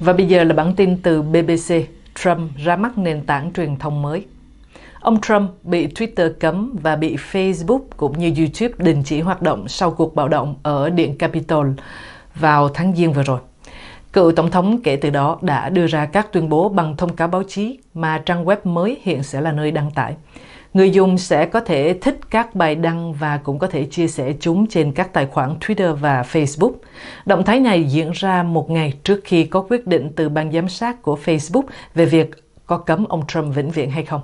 Và bây giờ là bản tin từ BBC. Trump ra mắt nền tảng truyền thông mới. Ông Trump bị Twitter cấm và bị Facebook cũng như YouTube đình chỉ hoạt động sau cuộc bạo động ở Điện Capitol vào tháng Giêng vừa rồi. Cựu Tổng thống kể từ đó đã đưa ra các tuyên bố bằng thông cáo báo chí mà trang web mới hiện sẽ là nơi đăng tải. Người dùng sẽ có thể thích các bài đăng và cũng có thể chia sẻ chúng trên các tài khoản Twitter và Facebook. Động thái này diễn ra một ngày trước khi có quyết định từ ban giám sát của Facebook về việc có cấm ông Trump vĩnh viễn hay không.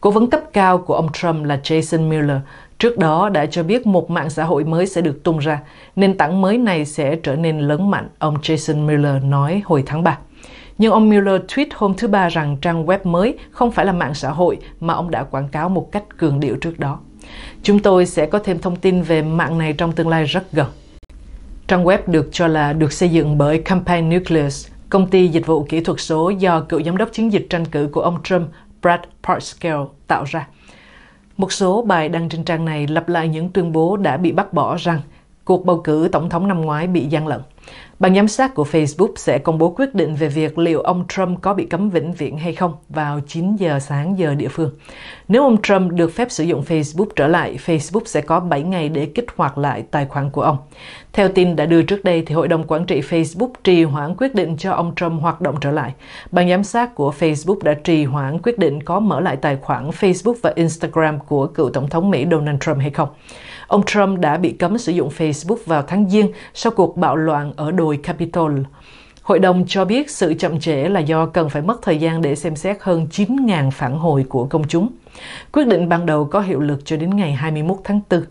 Cố vấn cấp cao của ông Trump là Jason Miller, trước đó đã cho biết một mạng xã hội mới sẽ được tung ra. Nền tảng mới này sẽ trở nên lớn mạnh, ông Jason Miller nói hồi tháng 3. Nhưng ông Mueller tweet hôm thứ Ba rằng trang web mới không phải là mạng xã hội mà ông đã quảng cáo một cách cường điệu trước đó. Chúng tôi sẽ có thêm thông tin về mạng này trong tương lai rất gần. Trang web được cho là được xây dựng bởi Campaign Nucleus, công ty dịch vụ kỹ thuật số do cựu giám đốc chiến dịch tranh cử của ông Trump Brad Parscale tạo ra. Một số bài đăng trên trang này lặp lại những tuyên bố đã bị bác bỏ rằng cuộc bầu cử tổng thống năm ngoái bị gian lận. Ban giám sát của Facebook sẽ công bố quyết định về việc liệu ông Trump có bị cấm vĩnh viễn hay không vào 9 giờ sáng giờ địa phương. Nếu ông Trump được phép sử dụng Facebook trở lại, Facebook sẽ có 7 ngày để kích hoạt lại tài khoản của ông. Theo tin đã đưa trước đây, thì Hội đồng Quản trị Facebook trì hoãn quyết định cho ông Trump hoạt động trở lại. Ban giám sát của Facebook đã trì hoãn quyết định có mở lại tài khoản Facebook và Instagram của cựu Tổng thống Mỹ Donald Trump hay không. Ông Trump đã bị cấm sử dụng Facebook vào tháng Giêng sau cuộc bạo loạn ở đồi Capitol. Hội đồng cho biết sự chậm trễ là do cần phải mất thời gian để xem xét hơn 9.000 phản hồi của công chúng. Quyết định ban đầu có hiệu lực cho đến ngày 21 tháng 4.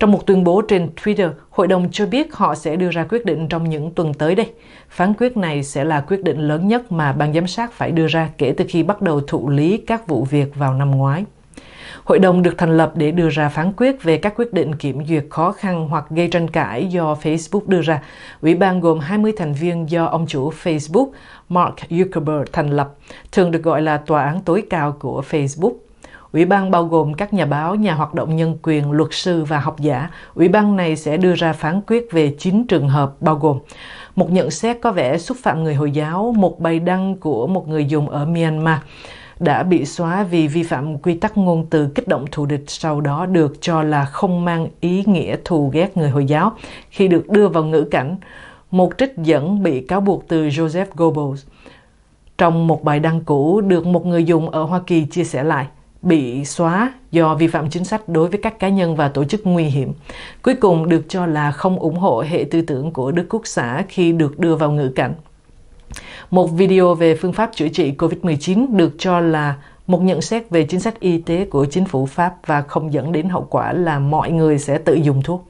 Trong một tuyên bố trên Twitter, hội đồng cho biết họ sẽ đưa ra quyết định trong những tuần tới đây. Phán quyết này sẽ là quyết định lớn nhất mà ban giám sát phải đưa ra kể từ khi bắt đầu thụ lý các vụ việc vào năm ngoái. Hội đồng được thành lập để đưa ra phán quyết về các quyết định kiểm duyệt khó khăn hoặc gây tranh cãi do Facebook đưa ra. Ủy ban gồm 20 thành viên do ông chủ Facebook Mark Zuckerberg thành lập, thường được gọi là tòa án tối cao của Facebook. Ủy ban bao gồm các nhà báo, nhà hoạt động nhân quyền, luật sư và học giả. Ủy ban này sẽ đưa ra phán quyết về 9 trường hợp bao gồm một nhận xét có vẻ xúc phạm người Hồi giáo, một bài đăng của một người dùng ở Myanmar, đã bị xóa vì vi phạm quy tắc ngôn từ kích động thù địch sau đó được cho là không mang ý nghĩa thù ghét người Hồi giáo khi được đưa vào ngữ cảnh. Một trích dẫn bị cáo buộc từ Joseph Goebbels trong một bài đăng cũ được một người dùng ở Hoa Kỳ chia sẻ lại bị xóa do vi phạm chính sách đối với các cá nhân và tổ chức nguy hiểm. Cuối cùng được cho là không ủng hộ hệ tư tưởng của Đức Quốc xã khi được đưa vào ngữ cảnh. Một video về phương pháp chữa trị COVID-19 được cho là một nhận xét về chính sách y tế của chính phủ Pháp và không dẫn đến hậu quả là mọi người sẽ tự dùng thuốc.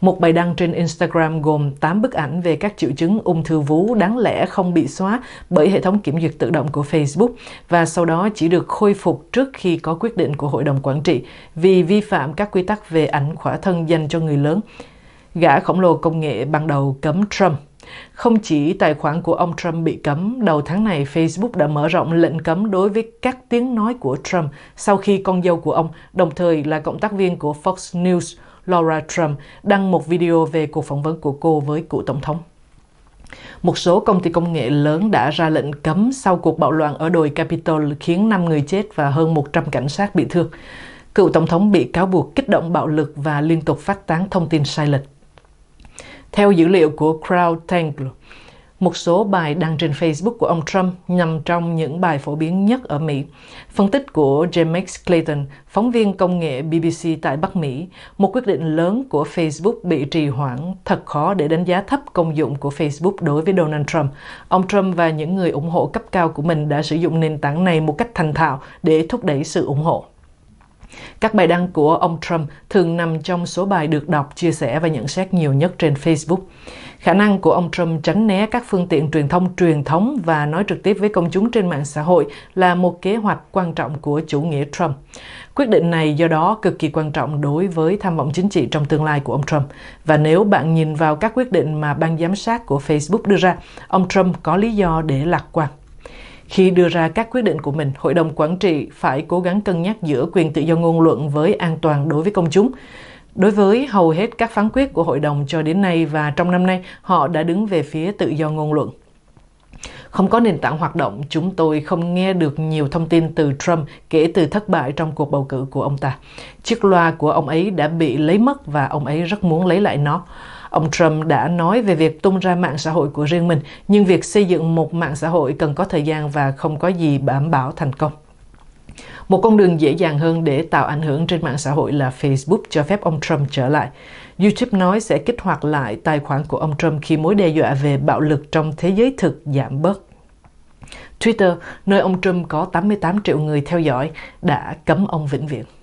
Một bài đăng trên Instagram gồm 8 bức ảnh về các triệu chứng ung thư vú đáng lẽ không bị xóa bởi hệ thống kiểm duyệt tự động của Facebook và sau đó chỉ được khôi phục trước khi có quyết định của Hội đồng Quản trị vì vi phạm các quy tắc về ảnh khỏa thân dành cho người lớn. Gã khổng lồ công nghệ ban đầu cấm Trump không chỉ tài khoản của ông Trump bị cấm, đầu tháng này Facebook đã mở rộng lệnh cấm đối với các tiếng nói của Trump sau khi con dâu của ông, đồng thời là cộng tác viên của Fox News, Laura Trump, đăng một video về cuộc phỏng vấn của cô với cựu tổng thống. Một số công ty công nghệ lớn đã ra lệnh cấm sau cuộc bạo loạn ở đồi Capitol khiến 5 người chết và hơn 100 cảnh sát bị thương. Cựu tổng thống bị cáo buộc kích động bạo lực và liên tục phát tán thông tin sai lệch. Theo dữ liệu của CrowdTangle, một số bài đăng trên Facebook của ông Trump nằm trong những bài phổ biến nhất ở Mỹ. Phân tích của James Clayton, phóng viên công nghệ BBC tại Bắc Mỹ, một quyết định lớn của Facebook bị trì hoãn thật khó để đánh giá thấp công dụng của Facebook đối với Donald Trump. Ông Trump và những người ủng hộ cấp cao của mình đã sử dụng nền tảng này một cách thành thạo để thúc đẩy sự ủng hộ. Các bài đăng của ông Trump thường nằm trong số bài được đọc, chia sẻ và nhận xét nhiều nhất trên Facebook. Khả năng của ông Trump tránh né các phương tiện truyền thông truyền thống và nói trực tiếp với công chúng trên mạng xã hội là một kế hoạch quan trọng của chủ nghĩa Trump. Quyết định này do đó cực kỳ quan trọng đối với tham vọng chính trị trong tương lai của ông Trump. Và nếu bạn nhìn vào các quyết định mà ban giám sát của Facebook đưa ra, ông Trump có lý do để lạc quan. Khi đưa ra các quyết định của mình, Hội đồng Quản trị phải cố gắng cân nhắc giữa quyền tự do ngôn luận với an toàn đối với công chúng. Đối với hầu hết các phán quyết của hội đồng cho đến nay và trong năm nay, họ đã đứng về phía tự do ngôn luận. Không có nền tảng hoạt động, chúng tôi không nghe được nhiều thông tin từ Trump kể từ thất bại trong cuộc bầu cử của ông ta. Chiếc loa của ông ấy đã bị lấy mất và ông ấy rất muốn lấy lại nó. Ông Trump đã nói về việc tung ra mạng xã hội của riêng mình, nhưng việc xây dựng một mạng xã hội cần có thời gian và không có gì đảm bảo thành công. Một con đường dễ dàng hơn để tạo ảnh hưởng trên mạng xã hội là Facebook cho phép ông Trump trở lại. YouTube nói sẽ kích hoạt lại tài khoản của ông Trump khi mối đe dọa về bạo lực trong thế giới thực giảm bớt. Twitter, nơi ông Trump có 88 triệu người theo dõi, đã cấm ông vĩnh viễn.